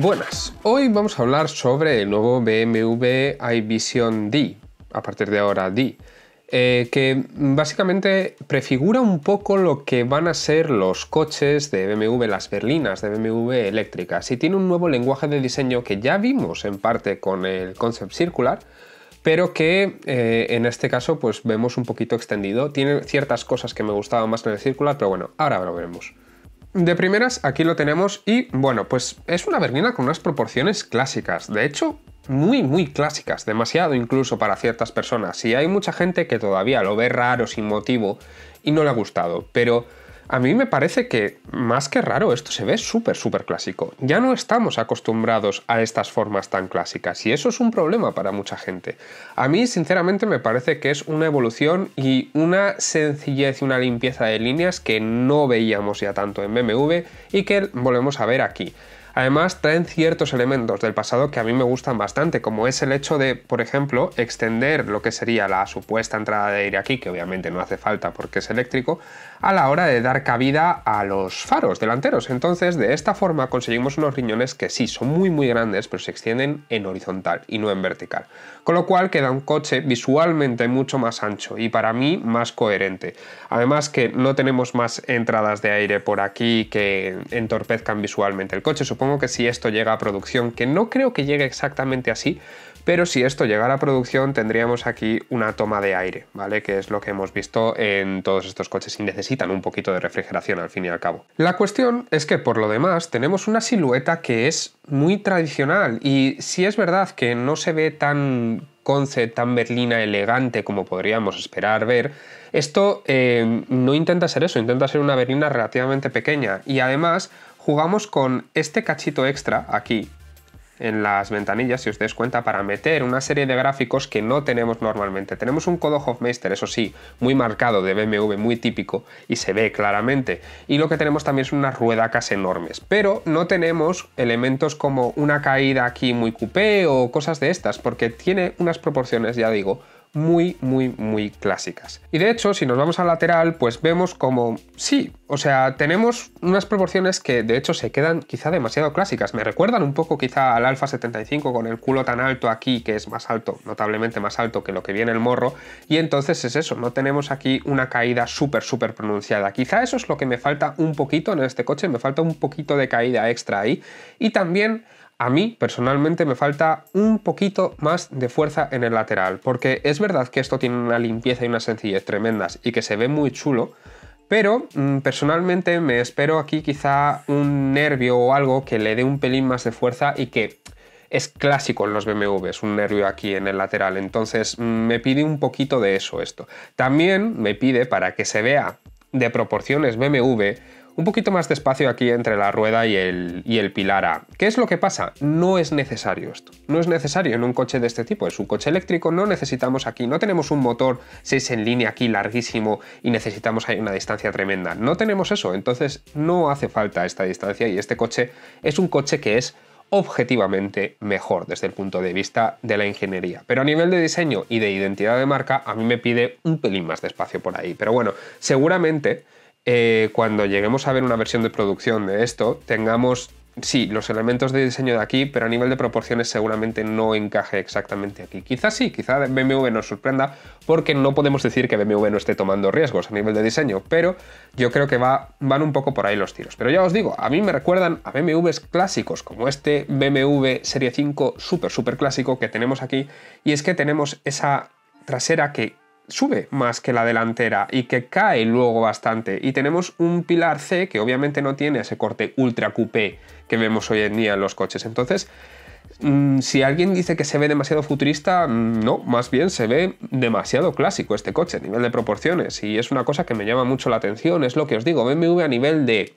Buenas, hoy vamos a hablar sobre el nuevo BMW iVision D, a partir de ahora D, eh, que básicamente prefigura un poco lo que van a ser los coches de BMW, las berlinas de BMW eléctricas, y tiene un nuevo lenguaje de diseño que ya vimos en parte con el concept circular, pero que eh, en este caso pues vemos un poquito extendido. Tiene ciertas cosas que me gustaban más en el circular, pero bueno, ahora lo veremos. De primeras, aquí lo tenemos y bueno, pues es una berlina con unas proporciones clásicas. De hecho, muy, muy clásicas, demasiado incluso para ciertas personas. Y hay mucha gente que todavía lo ve raro, sin motivo, y no le ha gustado. Pero a mí me parece que, más que raro, esto se ve súper, súper clásico. Ya no estamos acostumbrados a estas formas tan clásicas y eso es un problema para mucha gente. A mí, sinceramente, me parece que es una evolución y una sencillez y una limpieza de líneas que no veíamos ya tanto en BMW y que volvemos a ver aquí. Además, traen ciertos elementos del pasado que a mí me gustan bastante, como es el hecho de, por ejemplo, extender lo que sería la supuesta entrada de aire aquí, que obviamente no hace falta porque es eléctrico, a la hora de dar cabida a los faros delanteros. Entonces, de esta forma conseguimos unos riñones que sí, son muy muy grandes, pero se extienden en horizontal y no en vertical. Con lo cual queda un coche visualmente mucho más ancho y para mí más coherente. Además que no tenemos más entradas de aire por aquí que entorpezcan visualmente el coche que si esto llega a producción, que no creo que llegue exactamente así, pero si esto llegara a producción tendríamos aquí una toma de aire, ¿vale? Que es lo que hemos visto en todos estos coches y necesitan un poquito de refrigeración al fin y al cabo. La cuestión es que por lo demás tenemos una silueta que es muy tradicional y si es verdad que no se ve tan conce, tan berlina elegante como podríamos esperar ver, esto eh, no intenta ser eso, intenta ser una berlina relativamente pequeña y además jugamos con este cachito extra aquí en las ventanillas, si os dais cuenta, para meter una serie de gráficos que no tenemos normalmente. Tenemos un codo Hofmeister, eso sí, muy marcado de BMW, muy típico, y se ve claramente. Y lo que tenemos también son unas ruedacas enormes, pero no tenemos elementos como una caída aquí muy coupé o cosas de estas, porque tiene unas proporciones, ya digo, muy, muy, muy clásicas. Y de hecho, si nos vamos al lateral, pues vemos como, sí, o sea, tenemos unas proporciones que de hecho se quedan quizá demasiado clásicas. Me recuerdan un poco quizá al Alfa 75 con el culo tan alto aquí, que es más alto, notablemente más alto que lo que viene el morro. Y entonces es eso, no tenemos aquí una caída súper, súper pronunciada. Quizá eso es lo que me falta un poquito en este coche, me falta un poquito de caída extra ahí. Y también a mí personalmente me falta un poquito más de fuerza en el lateral, porque es verdad que esto tiene una limpieza y una sencillez tremendas y que se ve muy chulo, pero mm, personalmente me espero aquí quizá un nervio o algo que le dé un pelín más de fuerza y que es clásico en los BMWs, un nervio aquí en el lateral, entonces mm, me pide un poquito de eso esto. También me pide para que se vea de proporciones BMW un poquito más de espacio aquí entre la rueda y el, y el pilar A. ¿Qué es lo que pasa? No es necesario esto. No es necesario en un coche de este tipo. Es un coche eléctrico, no necesitamos aquí, no tenemos un motor 6 en línea aquí larguísimo y necesitamos ahí una distancia tremenda. No tenemos eso, entonces no hace falta esta distancia y este coche es un coche que es objetivamente mejor desde el punto de vista de la ingeniería. Pero a nivel de diseño y de identidad de marca, a mí me pide un pelín más de espacio por ahí. Pero bueno, seguramente eh, cuando lleguemos a ver una versión de producción de esto, tengamos, sí, los elementos de diseño de aquí, pero a nivel de proporciones seguramente no encaje exactamente aquí. Quizás sí, quizás BMW nos sorprenda, porque no podemos decir que BMW no esté tomando riesgos a nivel de diseño, pero yo creo que va, van un poco por ahí los tiros. Pero ya os digo, a mí me recuerdan a BMWs clásicos, como este BMW Serie 5 súper, súper clásico que tenemos aquí, y es que tenemos esa trasera que sube más que la delantera y que cae luego bastante. Y tenemos un pilar C que obviamente no tiene ese corte ultra coupé que vemos hoy en día en los coches. Entonces, mm, si alguien dice que se ve demasiado futurista, mm, no, más bien se ve demasiado clásico este coche a nivel de proporciones. Y es una cosa que me llama mucho la atención, es lo que os digo, BMW a nivel de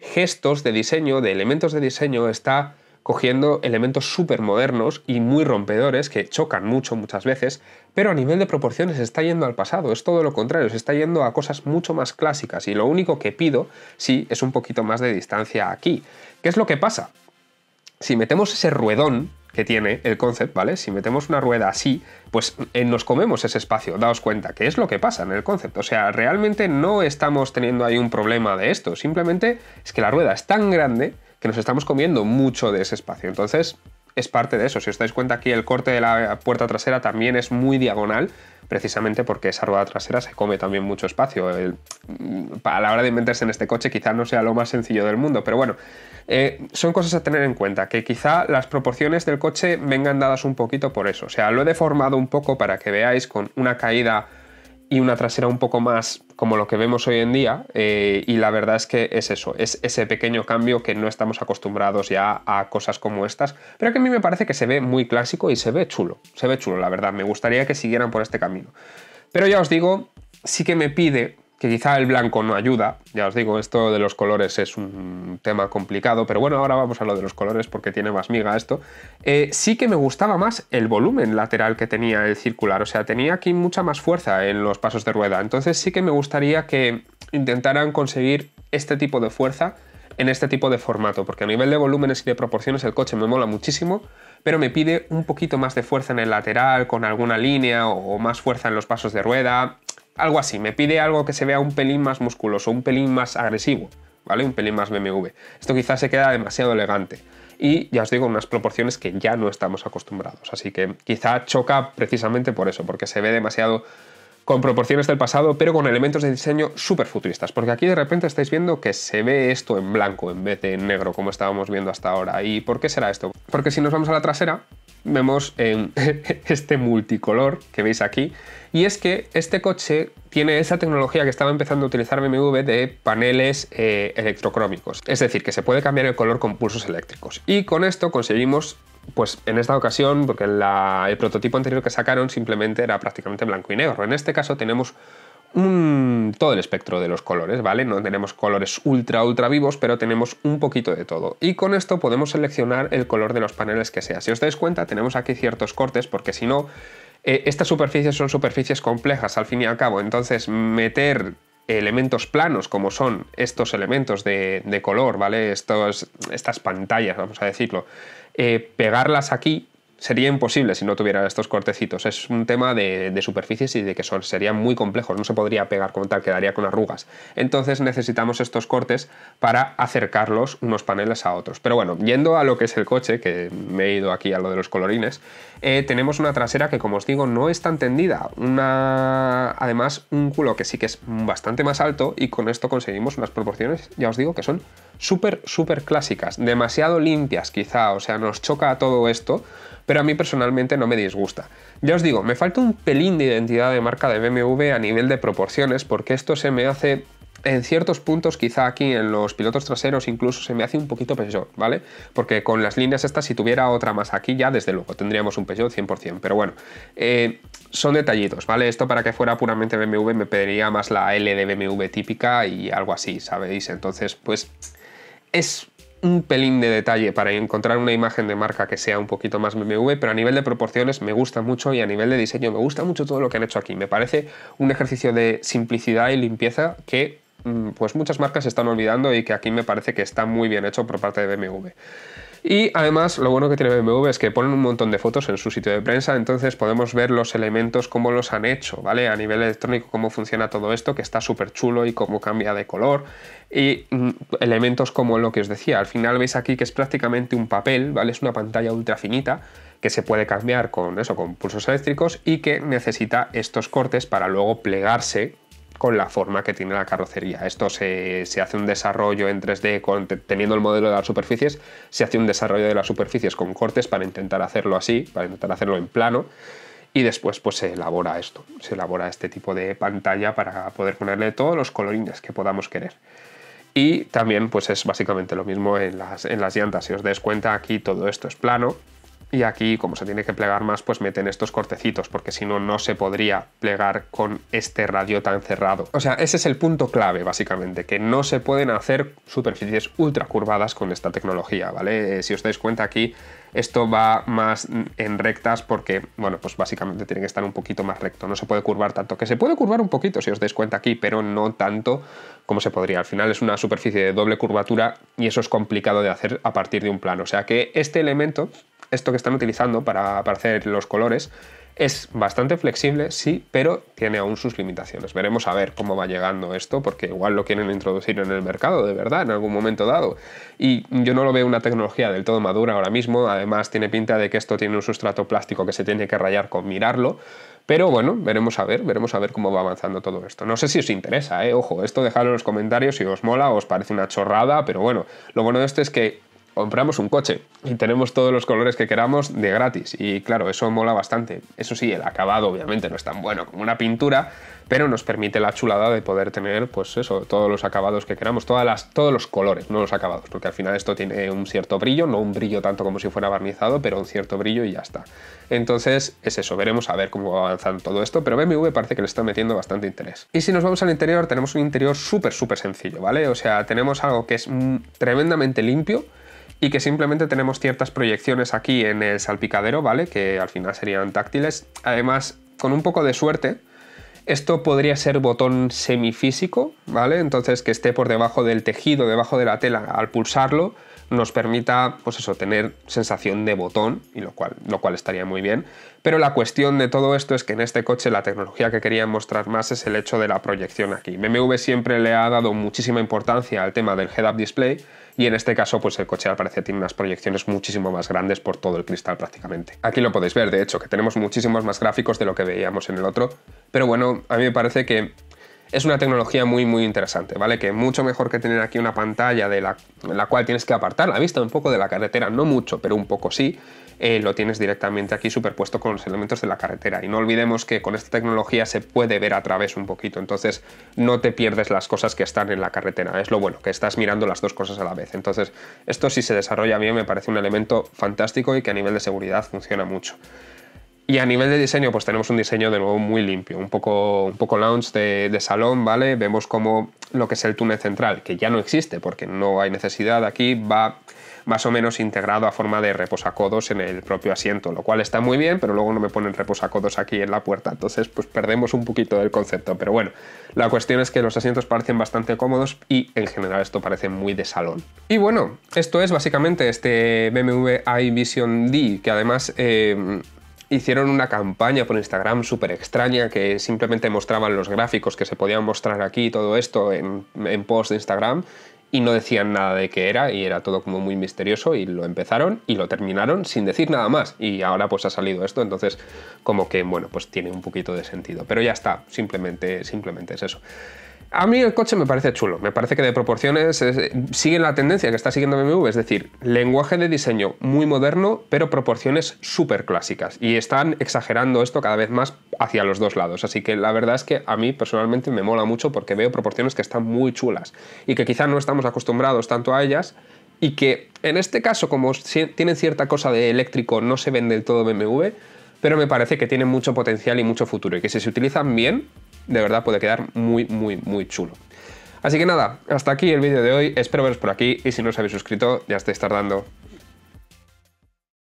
gestos de diseño, de elementos de diseño, está cogiendo elementos súper modernos y muy rompedores que chocan mucho muchas veces, pero a nivel de proporciones está yendo al pasado, es todo lo contrario, se está yendo a cosas mucho más clásicas y lo único que pido, sí, es un poquito más de distancia aquí. ¿Qué es lo que pasa? Si metemos ese ruedón que tiene el concept, ¿vale? Si metemos una rueda así, pues eh, nos comemos ese espacio, daos cuenta, que es lo que pasa en el concept. O sea, realmente no estamos teniendo ahí un problema de esto, simplemente es que la rueda es tan grande que nos estamos comiendo mucho de ese espacio. Entonces, es parte de eso. Si os dais cuenta aquí, el corte de la puerta trasera también es muy diagonal, precisamente porque esa rueda trasera se come también mucho espacio. Mm, a la hora de meterse en este coche quizá no sea lo más sencillo del mundo, pero bueno, eh, son cosas a tener en cuenta, que quizá las proporciones del coche vengan dadas un poquito por eso. O sea, lo he deformado un poco para que veáis con una caída y una trasera un poco más como lo que vemos hoy en día. Eh, y la verdad es que es eso, es ese pequeño cambio que no estamos acostumbrados ya a cosas como estas, pero que a mí me parece que se ve muy clásico y se ve chulo, se ve chulo, la verdad. Me gustaría que siguieran por este camino. Pero ya os digo, sí que me pide que quizá el blanco no ayuda. Ya os digo, esto de los colores es un tema complicado, pero bueno, ahora vamos a lo de los colores porque tiene más miga esto. Eh, sí que me gustaba más el volumen lateral que tenía el circular, o sea, tenía aquí mucha más fuerza en los pasos de rueda, entonces sí que me gustaría que intentaran conseguir este tipo de fuerza en este tipo de formato, porque a nivel de volúmenes y de proporciones el coche me mola muchísimo, pero me pide un poquito más de fuerza en el lateral, con alguna línea o más fuerza en los pasos de rueda algo así, me pide algo que se vea un pelín más musculoso, un pelín más agresivo, ¿vale? Un pelín más BMW. Esto quizás se queda demasiado elegante. Y ya os digo, unas proporciones que ya no estamos acostumbrados. Así que quizá choca precisamente por eso, porque se ve demasiado con proporciones del pasado, pero con elementos de diseño súper futuristas. Porque aquí de repente estáis viendo que se ve esto en blanco en vez de en negro, como estábamos viendo hasta ahora. ¿Y por qué será esto? Porque si nos vamos a la trasera, vemos en este multicolor que veis aquí. Y es que este coche tiene esa tecnología que estaba empezando a utilizar BMW de paneles eh, electrocrómicos. Es decir, que se puede cambiar el color con pulsos eléctricos. Y con esto conseguimos pues en esta ocasión, porque el prototipo anterior que sacaron simplemente era prácticamente blanco y negro. En este caso tenemos todo el espectro de los colores, ¿vale? No tenemos colores ultra, ultra vivos, pero tenemos un poquito de todo. Y con esto podemos seleccionar el color de los paneles que sea. Si os dais cuenta, tenemos aquí ciertos cortes, porque si no, eh, estas superficies son superficies complejas al fin y al cabo. Entonces, meter elementos planos como son estos elementos de, color, ¿vale? estas pantallas, vamos a decirlo, eh, pegarlas aquí sería imposible si no tuviera estos cortecitos. Es un tema de, superficies y de que son, serían muy complejos, no se podría pegar como tal, quedaría con arrugas. Entonces necesitamos estos cortes para acercarlos unos paneles a otros. Pero bueno, yendo a lo que es el coche, que me he ido aquí a lo de los colorines, eh, tenemos una trasera que como os digo no es tan tendida, una... además un culo que sí que es bastante más alto y con esto conseguimos unas proporciones, ya os digo, que son súper, súper clásicas, demasiado limpias quizá, o sea, nos choca todo esto, pero a mí personalmente no me disgusta. Ya os digo, me falta un pelín de identidad de marca de BMW a nivel de proporciones, porque esto se me hace en ciertos puntos, quizá aquí en los pilotos traseros, incluso se me hace un poquito Peugeot, ¿vale? Porque con las líneas estas, si tuviera otra más aquí, ya desde luego tendríamos un Peugeot 100%. Pero bueno, eh, son detallitos, ¿vale? Esto para que fuera puramente BMW me pediría más la L de BMW típica y algo así, ¿sabéis? Entonces, pues es un pelín de detalle para encontrar una imagen de marca que sea un poquito más BMW, pero a nivel de proporciones me gusta mucho y a nivel de diseño me gusta mucho todo lo que han hecho aquí. Me parece un ejercicio de simplicidad y limpieza que mm, pues muchas marcas se están olvidando y que aquí me parece que está muy bien hecho por parte de BMW. Y además, lo bueno que tiene BMW es que ponen un montón de fotos en su sitio de prensa, entonces podemos ver los elementos, cómo los han hecho, ¿vale? A nivel electrónico, cómo funciona todo esto, que está súper chulo y cómo cambia de color. Y mm, elementos como lo que os decía, al final veis aquí que es prácticamente un papel, ¿vale? Es una pantalla ultra finita que se puede cambiar con eso, con pulsos eléctricos y que necesita estos cortes para luego plegarse con la forma que tiene la carrocería. Esto se, hace un desarrollo en 3D teniendo el modelo de las superficies, se hace un desarrollo de las superficies con cortes para intentar hacerlo así, para intentar hacerlo en plano y después pues se elabora esto, se elabora este tipo de pantalla para poder ponerle todos los colorines que podamos querer. Y también pues es básicamente lo mismo en las, en las llantas, si os dais cuenta aquí todo esto es plano, y aquí, como se tiene que plegar más, pues meten estos cortecitos, porque si no, no se podría plegar con este radio tan cerrado. O sea, ese es el punto clave, básicamente, que no se pueden hacer superficies ultra curvadas con esta tecnología, ¿vale? Eh, si os dais cuenta aquí, esto va más en rectas porque, bueno, pues básicamente tiene que estar un poquito más recto, no se puede curvar tanto, que se puede curvar un poquito si os dais cuenta aquí, pero no tanto como se podría. Al final es una superficie de doble curvatura y eso es complicado de hacer a partir de un plano. O sea que este elemento, esto que están utilizando para, aparecer hacer los colores, es bastante flexible, sí, pero tiene aún sus limitaciones. Veremos a ver cómo va llegando esto, porque igual lo quieren introducir en el mercado, de verdad, en algún momento dado. Y yo no lo veo una tecnología del todo madura ahora mismo, además tiene pinta de que esto tiene un sustrato plástico que se tiene que rayar con mirarlo. Pero bueno, veremos a ver, veremos a ver cómo va avanzando todo esto. No sé si os interesa, ¿eh? ojo, esto dejadlo en los comentarios si os mola, os parece una chorrada, pero bueno, lo bueno de esto es que compramos un coche y tenemos todos los colores que queramos de gratis. Y claro, eso mola bastante. Eso sí, el acabado obviamente no es tan bueno como una pintura, pero nos permite la chulada de poder tener, pues eso, todos los acabados que queramos, todas todos los colores, no los acabados, porque al final esto tiene un cierto brillo, no un brillo tanto como si fuera barnizado, pero un cierto brillo y ya está. Entonces es eso, veremos a ver cómo va avanzando todo esto, pero BMW parece que le está metiendo bastante interés. Y si nos vamos al interior, tenemos un interior súper, súper sencillo, ¿vale? O sea, tenemos algo que es mm, tremendamente limpio, y que simplemente tenemos ciertas proyecciones aquí en el salpicadero, ¿vale? Que al final serían táctiles. Además, con un poco de suerte, esto podría ser botón semifísico, ¿vale? Entonces que esté por debajo del tejido, debajo de la tela. Al pulsarlo, nos permita, pues eso, tener sensación de botón, y lo cual, lo cual estaría muy bien. Pero la cuestión de todo esto es que en este coche la tecnología que quería mostrar más es el hecho de la proyección aquí. BMW siempre le ha dado muchísima importancia al tema del head-up display, y en este caso pues el coche al parecer tiene unas proyecciones muchísimo más grandes por todo el cristal prácticamente. Aquí lo podéis ver, de hecho, que tenemos muchísimos más gráficos de lo que veíamos en el otro, pero bueno, a mí me parece que es una tecnología muy, muy interesante, ¿vale? Que mucho mejor que tener aquí una pantalla de la, la cual tienes que apartar la vista un poco de la carretera, no mucho, pero un poco sí, eh, lo tienes directamente aquí superpuesto con los elementos de la carretera. Y no olvidemos que con esta tecnología se puede ver a través un poquito, entonces no te pierdes las cosas que están en la carretera. Es lo bueno, que estás mirando las dos cosas a la vez. Entonces, esto si se desarrolla bien me parece un elemento fantástico y que a nivel de seguridad funciona mucho. Y a nivel de diseño, pues tenemos un diseño de nuevo muy limpio, un poco, un poco lounge de, salón, ¿vale? Vemos como lo que es el túnel central, que ya no existe porque no hay necesidad aquí, va más o menos integrado a forma de reposacodos en el propio asiento, lo cual está muy bien, pero luego no me ponen reposacodos aquí en la puerta, entonces pues perdemos un poquito del concepto, pero bueno, la cuestión es que los asientos parecen bastante cómodos y en general esto parece muy de salón. Y bueno, esto es básicamente este BMW iVision D, que además... Eh, hicieron una campaña por Instagram súper extraña que simplemente mostraban los gráficos que se podían mostrar aquí y todo esto en, post de Instagram y no decían nada de qué era y era todo como muy misterioso y lo empezaron y lo terminaron sin decir nada más y ahora pues ha salido esto entonces como que bueno pues tiene un poquito de sentido pero ya está simplemente simplemente es eso a mí el coche me parece chulo, me parece que de proporciones eh, sigue la tendencia que está siguiendo BMW, es decir, lenguaje de diseño muy moderno, pero proporciones súper clásicas. Y están exagerando esto cada vez más hacia los dos lados. Así que la verdad es que a mí personalmente me mola mucho porque veo proporciones que están muy chulas y que quizá no estamos acostumbrados tanto a ellas y que en este caso, como tienen cierta cosa de eléctrico, no se ven del todo BMW, pero me parece que tienen mucho potencial y mucho futuro y que si se utilizan bien, de verdad puede quedar muy, muy, muy chulo. Así que nada, hasta aquí el vídeo de hoy, espero veros por aquí y si no os habéis suscrito ya estáis tardando.